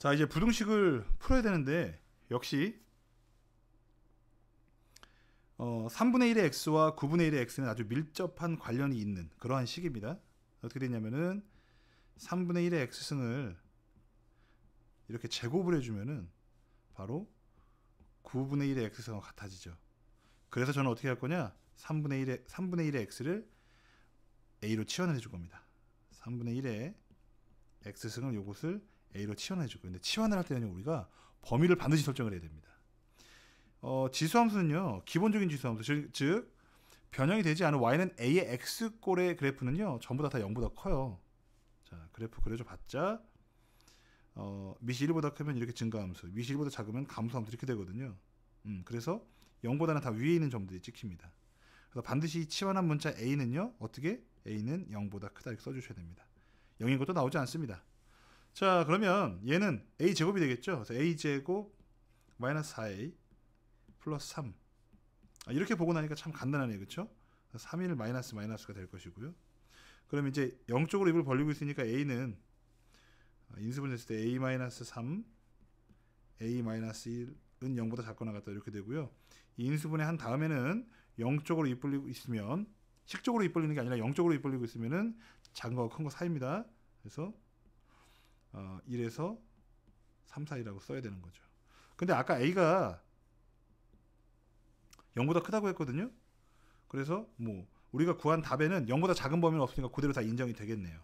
자 이제 부등식을 풀어야 되는데 역시 어, 3분의 1의 x와 9분의 1의 x는 아주 밀접한 관련이 있는 그러한 식입니다. 어떻게 되냐면은 3분의 1의 x승을 이렇게 제곱을 해주면은 바로 9분의 1의 x승과 같아지죠. 그래서 저는 어떻게 할 거냐? 3분의 1의, 3분의 1의 x를 a로 치환을 해줄 겁니다. 3분의 1의 x승을 요것을 A로 치환해 주고예요 근데 치환을 할 때는 우리가 범위를 반드시 설정을 해야 됩니다. 어, 지수함수는요. 기본적인 지수함수 즉, 즉 변형이 되지 않은 y는 a의 x꼴의 그래프는요. 전부 다 다 0보다 커요. 자, 그래프 그려줘 봤자 어, 미시 1보다 크면 이렇게 증가함수, 미시 1보다 작으면 감소함수 이렇게 되거든요. 음, 그래서 0보다는 다 위에 있는 점들이 찍힙니다. 그래서 반드시 치환한 문자 a는요. 어떻게? a는 0보다 크다 이렇게 써주셔야 됩니다. 0인 것도 나오지 않습니다. 자, 그러면 얘는 a 제곱이 되겠죠. 그래서 a 제곱 마이너스 4a 플러스 3. 아, 이렇게 보고 나니까 참 간단하네요. 그쵸 3일 마이너스 마이너스가 될 것이고요. 그럼 이제 0쪽으로 입을 벌리고 있으니까 a는 아, 인수분 했을 때 a 마이너스 3 a 마이너스 1은 0보다 작거나 같다 이렇게 되고요. 이 인수분해 한 다음에는 0쪽으로 입 벌리고 있으면 식쪽으로 입 벌리는 게 아니라 0쪽으로 입 벌리고 있으면은 작은 거 큰거 거사입니다 그래서 어, 1에서 3 4이라고 써야 되는 거죠. 근데 아까 a가 0보다 크다고 했거든요. 그래서 뭐 우리가 구한 답에는 0보다 작은 범위는 없으니까 그대로 다 인정이 되겠네요.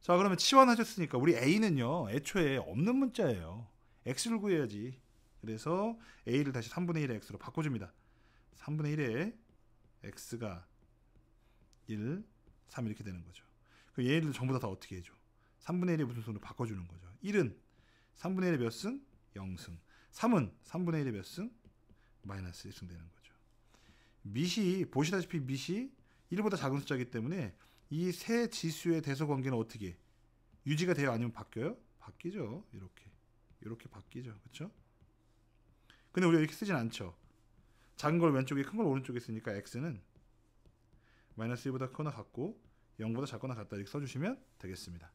자 그러면 치환하셨으니까 우리 a는요 애초에 없는 문자예요. x를 구해야지. 그래서 a를 다시 3분의 1의 x로 바꿔줍니다. 3분의 1의 x가 1, 3 이렇게 되는 거죠. 그 얘네들 전부 다, 다 어떻게 해줘? 3분의 1의 무수수로 바꿔주는 거죠. 1은 3분의 1의 몇 승? 0승. 3은 3분의 1의 몇 승? 마이너스 1승 되는 거죠. 밑이, 보시다시피 밑이 1보다 작은 숫자이기 때문에 이 세 지수의 대소 관계는 어떻게 유지가 돼요? 아니면 바뀌어요? 바뀌죠. 이렇게. 이렇게 바뀌죠. 그렇죠? 근데 우리가 이렇게 쓰진 않죠. 작은 걸 왼쪽에 큰 걸 오른쪽에 쓰니까 x는 마이너스 1보다 크거나 같고 0보다 작거나 같다 이렇게 써주시면 되겠습니다.